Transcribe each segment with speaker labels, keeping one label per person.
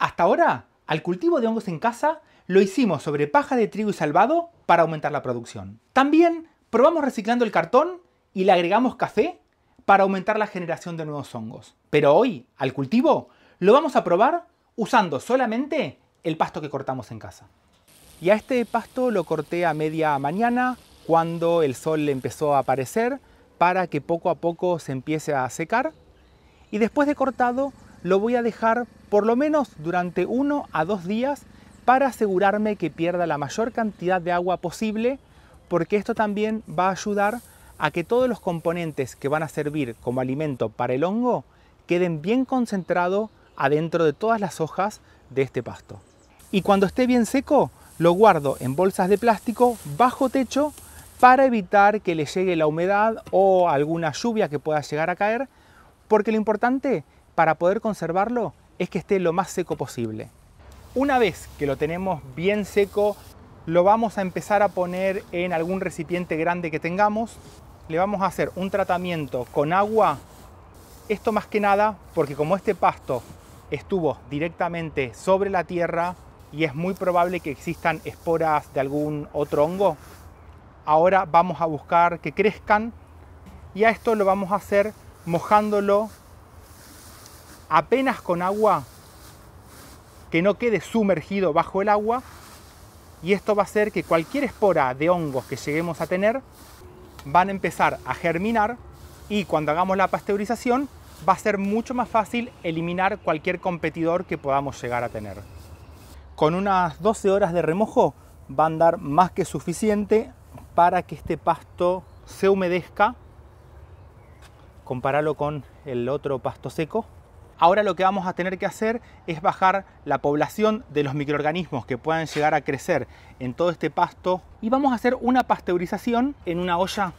Speaker 1: Hasta ahora, al cultivo de hongos en casa lo hicimos sobre paja de trigo y salvado para aumentar la producción. También probamos reciclando el cartón y le agregamos café para aumentar la generación de nuevos hongos. Pero hoy, al cultivo, lo vamos a probar usando solamente el pasto que cortamos en casa. Y a este pasto lo corté a media mañana cuando el sol empezó a aparecer para que poco a poco se empiece a secar. Y después de cortado lo voy a dejar por lo menos durante uno a dos días para asegurarme que pierda la mayor cantidad de agua posible porque esto también va a ayudar a que todos los componentes que van a servir como alimento para el hongo queden bien concentrados adentro de todas las hojas de este pasto. Y cuando esté bien seco, lo guardo en bolsas de plástico bajo techo para evitar que le llegue la humedad o alguna lluvia que pueda llegar a caer, porque lo importante para poder conservarlo es que esté lo más seco posible. Una vez que lo tenemos bien seco, lo vamos a empezar a poner en algún recipiente grande que tengamos. Le vamos a hacer un tratamiento con agua. Esto más que nada porque como este pasto estuvo directamente sobre la tierra y es muy probable que existan esporas de algún otro hongo, ahora vamos a buscar que crezcan y a esto lo vamos a hacer mojándolo apenas con agua que no quede sumergido bajo el agua y esto va a hacer que cualquier espora de hongos que lleguemos a tener van a empezar a germinar y cuando hagamos la pasteurización va a ser mucho más fácil eliminar cualquier competidor que podamos llegar a tener. Con unas 12 horas de remojo va a dar más que suficiente para que este pasto se humedezca. Compararlo con el otro pasto seco Ahora lo que vamos a tener que hacer es bajar la población de los microorganismos que puedan llegar a crecer en todo este pasto y vamos a hacer una pasteurización en una olla.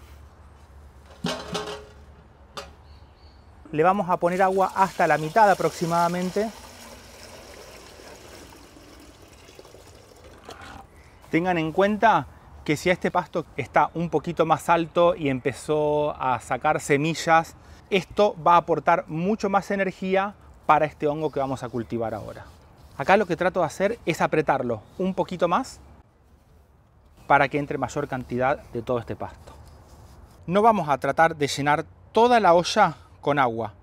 Speaker 1: Le vamos a poner agua hasta la mitad aproximadamente. Tengan en cuenta que si este pasto está un poquito más alto y empezó a sacar semillas, esto va a aportar mucho más energía para este hongo que vamos a cultivar ahora. Acá lo que trato de hacer es apretarlo un poquito más para que entre mayor cantidad de todo este pasto. No vamos a tratar de llenar toda la olla con agua.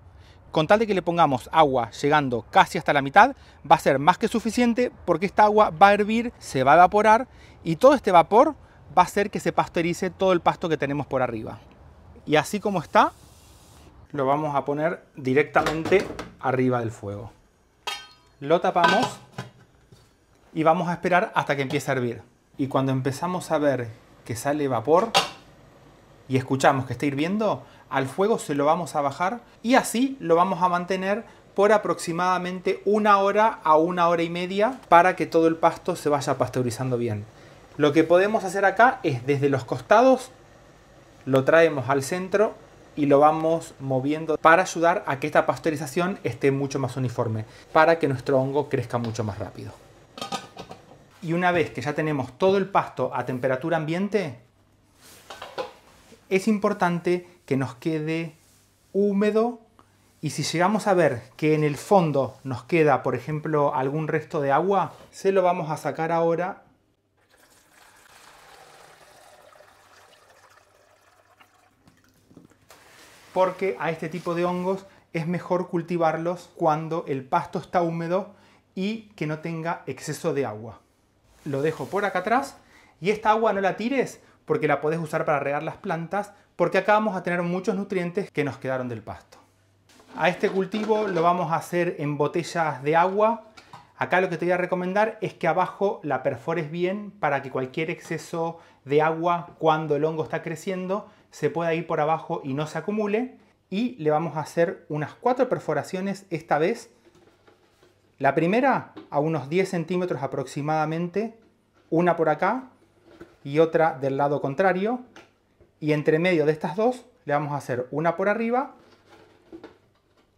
Speaker 1: Con tal de que le pongamos agua llegando casi hasta la mitad, va a ser más que suficiente porque esta agua va a hervir, se va a evaporar y todo este vapor va a hacer que se pasteurice todo el pasto que tenemos por arriba. Y así como está, lo vamos a poner directamente arriba del fuego. Lo tapamos y vamos a esperar hasta que empiece a hervir. Y cuando empezamos a ver que sale vapor y escuchamos que está hirviendo, al fuego se lo vamos a bajar y así lo vamos a mantener por aproximadamente una hora a una hora y media para que todo el pasto se vaya pasteurizando bien. Lo que podemos hacer acá es desde los costados lo traemos al centro y lo vamos moviendo para ayudar a que esta pasteurización esté mucho más uniforme, para que nuestro hongo crezca mucho más rápido. Y una vez que ya tenemos todo el pasto a temperatura ambiente, es importante que nos quede húmedo y si llegamos a ver que en el fondo nos queda, por ejemplo, algún resto de agua, se lo vamos a sacar ahora porque a este tipo de hongos es mejor cultivarlos cuando el pasto está húmedo y que no tenga exceso de agua. Lo dejo por acá atrás y esta agua no la tires porque la puedes usar para regar las plantas porque acá vamos a tener muchos nutrientes que nos quedaron del pasto. A este cultivo lo vamos a hacer en botellas de agua. Acá lo que te voy a recomendar es que abajo la perfores bien para que cualquier exceso de agua cuando el hongo está creciendo se pueda ir por abajo y no se acumule. Y le vamos a hacer unas cuatro perforaciones esta vez. La primera a unos 10 centímetros aproximadamente, una por acá y otra del lado contrario. Y entre medio de estas dos le vamos a hacer una por arriba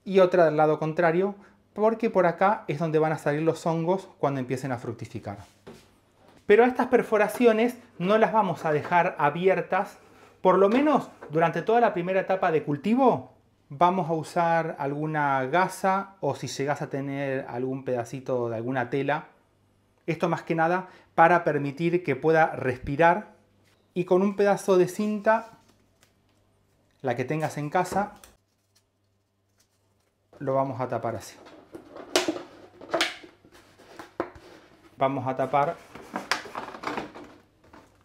Speaker 1: y otra del lado contrario, porque por acá es donde van a salir los hongos cuando empiecen a fructificar. Pero estas perforaciones no las vamos a dejar abiertas por lo menos durante toda la primera etapa de cultivo vamos a usar alguna gasa o si llegas a tener algún pedacito de alguna tela. Esto más que nada para permitir que pueda respirar y con un pedazo de cinta, la que tengas en casa, lo vamos a tapar así. Vamos a tapar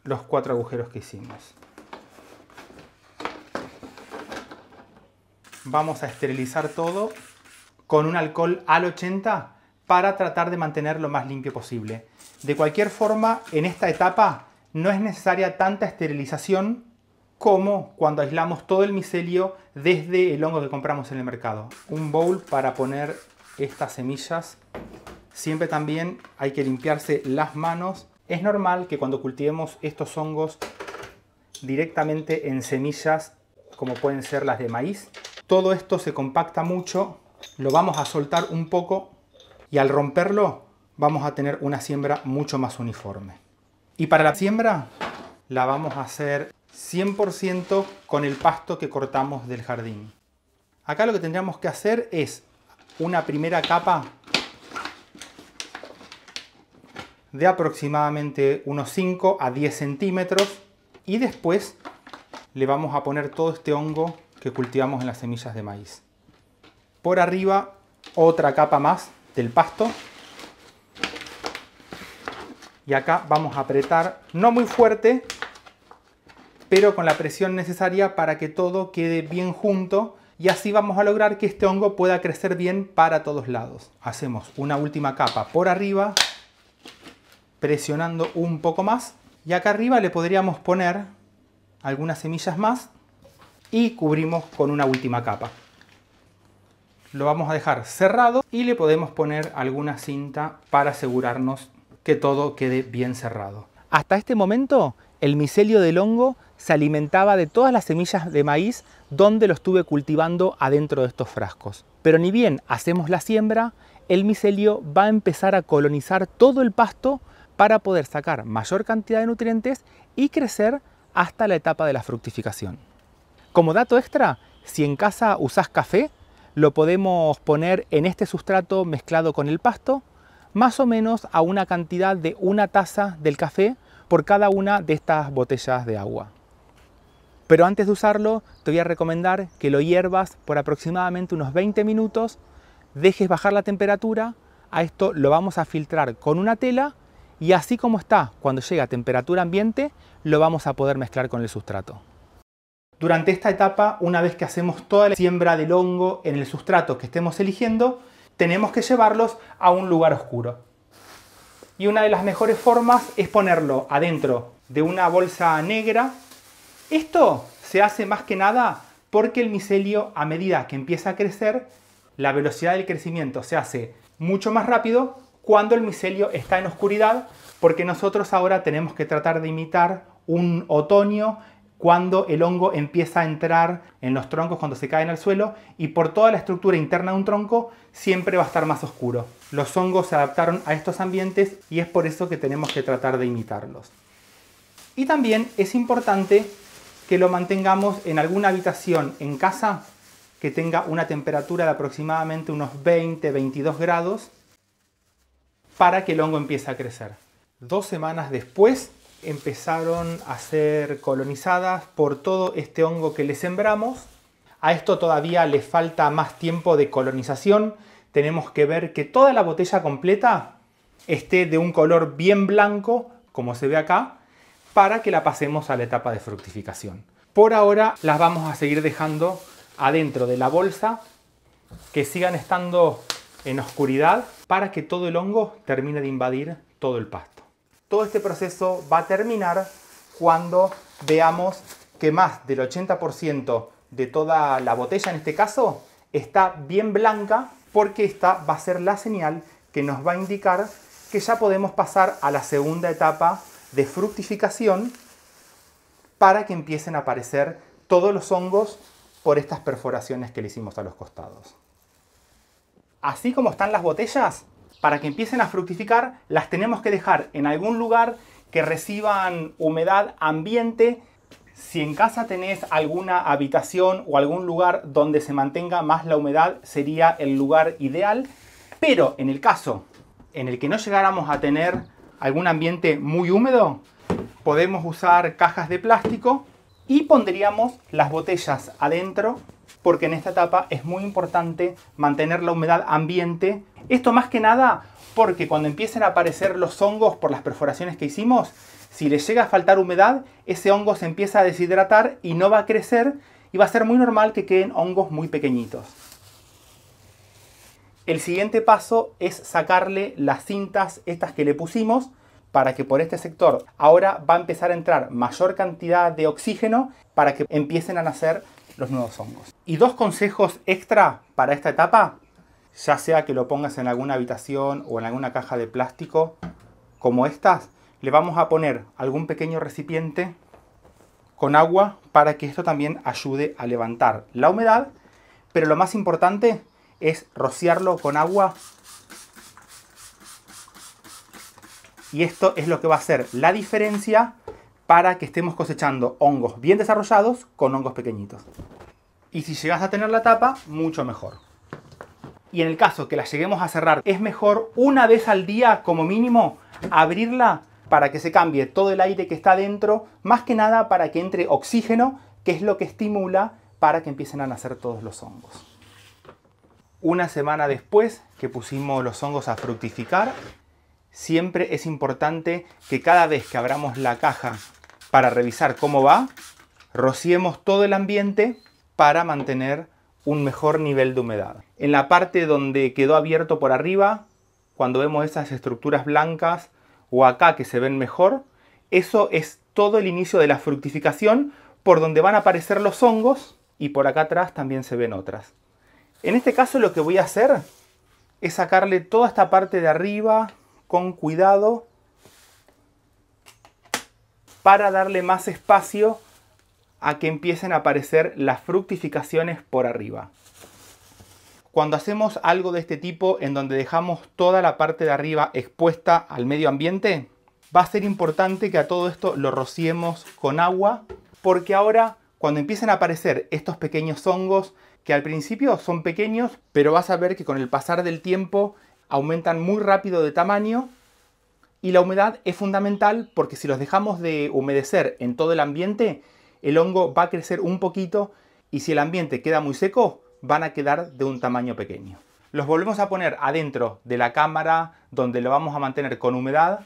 Speaker 1: los cuatro agujeros que hicimos. vamos a esterilizar todo con un alcohol al 80 para tratar de mantenerlo lo más limpio posible. De cualquier forma, en esta etapa no es necesaria tanta esterilización como cuando aislamos todo el micelio desde el hongo que compramos en el mercado. Un bowl para poner estas semillas. Siempre también hay que limpiarse las manos. Es normal que cuando cultivemos estos hongos directamente en semillas, como pueden ser las de maíz, todo esto se compacta mucho, lo vamos a soltar un poco y al romperlo vamos a tener una siembra mucho más uniforme. Y para la siembra la vamos a hacer 100% con el pasto que cortamos del jardín. Acá lo que tendríamos que hacer es una primera capa de aproximadamente unos 5 a 10 centímetros y después le vamos a poner todo este hongo que cultivamos en las semillas de maíz. Por arriba, otra capa más del pasto. Y acá vamos a apretar, no muy fuerte, pero con la presión necesaria para que todo quede bien junto y así vamos a lograr que este hongo pueda crecer bien para todos lados. Hacemos una última capa por arriba, presionando un poco más y acá arriba le podríamos poner algunas semillas más y cubrimos con una última capa. Lo vamos a dejar cerrado y le podemos poner alguna cinta para asegurarnos que todo quede bien cerrado. Hasta este momento el micelio del hongo se alimentaba de todas las semillas de maíz donde lo estuve cultivando adentro de estos frascos. Pero ni bien hacemos la siembra, el micelio va a empezar a colonizar todo el pasto para poder sacar mayor cantidad de nutrientes y crecer hasta la etapa de la fructificación. Como dato extra, si en casa usas café, lo podemos poner en este sustrato mezclado con el pasto, más o menos a una cantidad de una taza del café por cada una de estas botellas de agua. Pero antes de usarlo, te voy a recomendar que lo hiervas por aproximadamente unos 20 minutos, dejes bajar la temperatura, a esto lo vamos a filtrar con una tela y así como está, cuando llega a temperatura ambiente, lo vamos a poder mezclar con el sustrato. Durante esta etapa, una vez que hacemos toda la siembra del hongo en el sustrato que estemos eligiendo, tenemos que llevarlos a un lugar oscuro. Y una de las mejores formas es ponerlo adentro de una bolsa negra. Esto se hace más que nada porque el micelio a medida que empieza a crecer, la velocidad del crecimiento se hace mucho más rápido cuando el micelio está en oscuridad, porque nosotros ahora tenemos que tratar de imitar un otoño cuando el hongo empieza a entrar en los troncos cuando se cae en al suelo y por toda la estructura interna de un tronco siempre va a estar más oscuro. Los hongos se adaptaron a estos ambientes y es por eso que tenemos que tratar de imitarlos. Y también es importante que lo mantengamos en alguna habitación en casa que tenga una temperatura de aproximadamente unos 20-22 grados para que el hongo empiece a crecer. Dos semanas después empezaron a ser colonizadas por todo este hongo que le sembramos. A esto todavía le falta más tiempo de colonización. Tenemos que ver que toda la botella completa esté de un color bien blanco, como se ve acá, para que la pasemos a la etapa de fructificación. Por ahora las vamos a seguir dejando adentro de la bolsa, que sigan estando en oscuridad para que todo el hongo termine de invadir todo el pasto. Todo este proceso va a terminar cuando veamos que más del 80% de toda la botella, en este caso, está bien blanca porque esta va a ser la señal que nos va a indicar que ya podemos pasar a la segunda etapa de fructificación para que empiecen a aparecer todos los hongos por estas perforaciones que le hicimos a los costados. Así como están las botellas, para que empiecen a fructificar, las tenemos que dejar en algún lugar que reciban humedad ambiente. Si en casa tenés alguna habitación o algún lugar donde se mantenga más la humedad, sería el lugar ideal. Pero en el caso en el que no llegáramos a tener algún ambiente muy húmedo, podemos usar cajas de plástico y pondríamos las botellas adentro porque en esta etapa es muy importante mantener la humedad ambiente. Esto más que nada porque cuando empiecen a aparecer los hongos por las perforaciones que hicimos, si les llega a faltar humedad, ese hongo se empieza a deshidratar y no va a crecer y va a ser muy normal que queden hongos muy pequeñitos. El siguiente paso es sacarle las cintas estas que le pusimos para que por este sector ahora va a empezar a entrar mayor cantidad de oxígeno para que empiecen a nacer los nuevos hongos. Y dos consejos extra para esta etapa, ya sea que lo pongas en alguna habitación o en alguna caja de plástico como estas, le vamos a poner algún pequeño recipiente con agua para que esto también ayude a levantar la humedad, pero lo más importante es rociarlo con agua y esto es lo que va a hacer la diferencia para que estemos cosechando hongos bien desarrollados con hongos pequeñitos. Y si llegas a tener la tapa, mucho mejor. Y en el caso que la lleguemos a cerrar, es mejor una vez al día como mínimo abrirla para que se cambie todo el aire que está dentro, más que nada para que entre oxígeno, que es lo que estimula para que empiecen a nacer todos los hongos. Una semana después que pusimos los hongos a fructificar, siempre es importante que cada vez que abramos la caja para revisar cómo va, rociemos todo el ambiente para mantener un mejor nivel de humedad. En la parte donde quedó abierto por arriba, cuando vemos esas estructuras blancas o acá que se ven mejor, eso es todo el inicio de la fructificación por donde van a aparecer los hongos y por acá atrás también se ven otras. En este caso lo que voy a hacer es sacarle toda esta parte de arriba con cuidado para darle más espacio a que empiecen a aparecer las fructificaciones por arriba. Cuando hacemos algo de este tipo en donde dejamos toda la parte de arriba expuesta al medio ambiente, va a ser importante que a todo esto lo rociemos con agua porque ahora cuando empiecen a aparecer estos pequeños hongos que al principio son pequeños, pero vas a ver que con el pasar del tiempo aumentan muy rápido de tamaño y la humedad es fundamental porque si los dejamos de humedecer en todo el ambiente, el hongo va a crecer un poquito y si el ambiente queda muy seco, van a quedar de un tamaño pequeño. Los volvemos a poner adentro de la cámara donde lo vamos a mantener con humedad.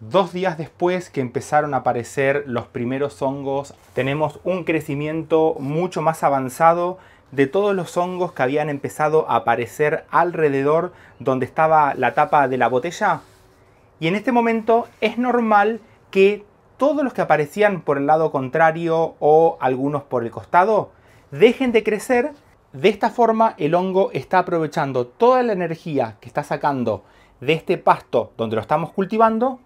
Speaker 1: Dos días después que empezaron a aparecer los primeros hongos, tenemos un crecimiento mucho más avanzado de todos los hongos que habían empezado a aparecer alrededor donde estaba la tapa de la botella. Y en este momento es normal que todos los que aparecían por el lado contrario o algunos por el costado dejen de crecer. De esta forma el hongo está aprovechando toda la energía que está sacando de este pasto donde lo estamos cultivando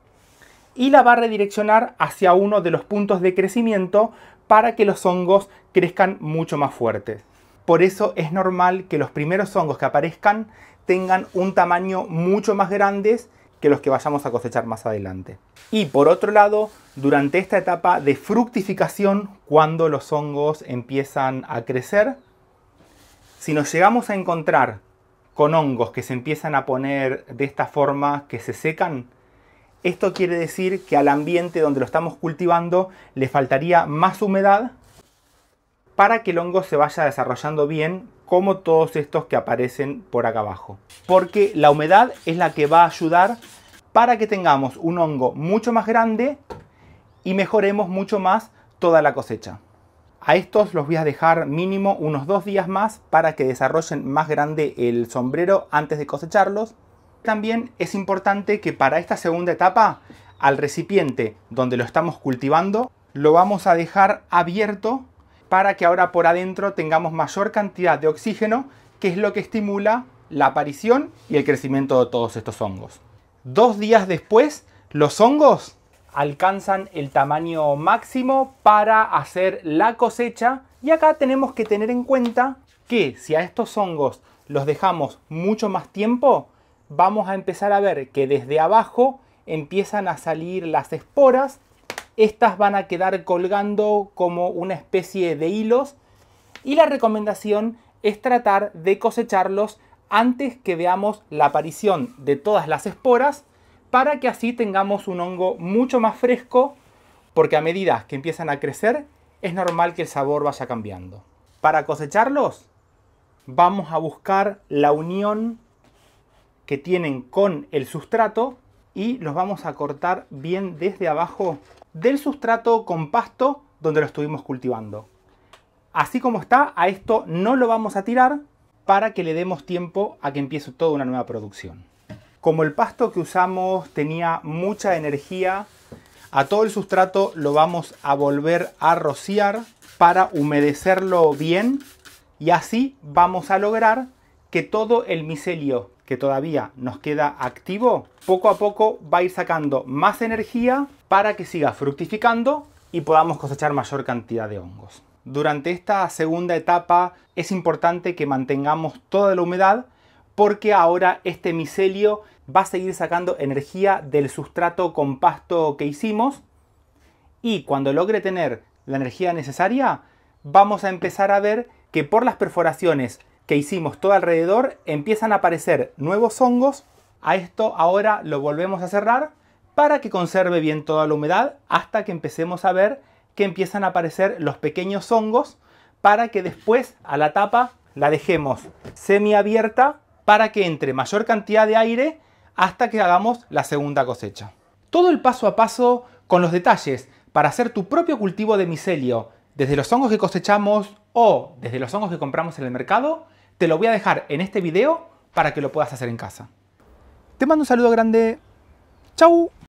Speaker 1: y la va a redireccionar hacia uno de los puntos de crecimiento para que los hongos crezcan mucho más fuertes. Por eso es normal que los primeros hongos que aparezcan tengan un tamaño mucho más grande que los que vayamos a cosechar más adelante. Y por otro lado, durante esta etapa de fructificación, cuando los hongos empiezan a crecer, si nos llegamos a encontrar con hongos que se empiezan a poner de esta forma, que se secan, esto quiere decir que al ambiente donde lo estamos cultivando le faltaría más humedad para que el hongo se vaya desarrollando bien como todos estos que aparecen por acá abajo. Porque la humedad es la que va a ayudar para que tengamos un hongo mucho más grande y mejoremos mucho más toda la cosecha. A estos los voy a dejar mínimo unos dos días más para que desarrollen más grande el sombrero antes de cosecharlos. También es importante que para esta segunda etapa, al recipiente donde lo estamos cultivando, lo vamos a dejar abierto para que ahora por adentro tengamos mayor cantidad de oxígeno, que es lo que estimula la aparición y el crecimiento de todos estos hongos. Dos días después, los hongos alcanzan el tamaño máximo para hacer la cosecha y acá tenemos que tener en cuenta que si a estos hongos los dejamos mucho más tiempo, vamos a empezar a ver que desde abajo empiezan a salir las esporas estas van a quedar colgando como una especie de hilos y la recomendación es tratar de cosecharlos antes que veamos la aparición de todas las esporas para que así tengamos un hongo mucho más fresco porque a medida que empiezan a crecer es normal que el sabor vaya cambiando. Para cosecharlos vamos a buscar la unión que tienen con el sustrato y los vamos a cortar bien desde abajo del sustrato con pasto donde lo estuvimos cultivando. Así como está, a esto no lo vamos a tirar para que le demos tiempo a que empiece toda una nueva producción. Como el pasto que usamos tenía mucha energía, a todo el sustrato lo vamos a volver a rociar para humedecerlo bien y así vamos a lograr que todo el micelio que todavía nos queda activo, poco a poco va a ir sacando más energía para que siga fructificando y podamos cosechar mayor cantidad de hongos. Durante esta segunda etapa es importante que mantengamos toda la humedad porque ahora este micelio va a seguir sacando energía del sustrato pasto que hicimos y cuando logre tener la energía necesaria vamos a empezar a ver que por las perforaciones que hicimos todo alrededor empiezan a aparecer nuevos hongos. A esto ahora lo volvemos a cerrar para que conserve bien toda la humedad hasta que empecemos a ver que empiezan a aparecer los pequeños hongos para que después a la tapa la dejemos semiabierta para que entre mayor cantidad de aire hasta que hagamos la segunda cosecha. Todo el paso a paso con los detalles para hacer tu propio cultivo de micelio desde los hongos que cosechamos o desde los hongos que compramos en el mercado, te lo voy a dejar en este video para que lo puedas hacer en casa. Te mando un saludo grande. ¡Chau!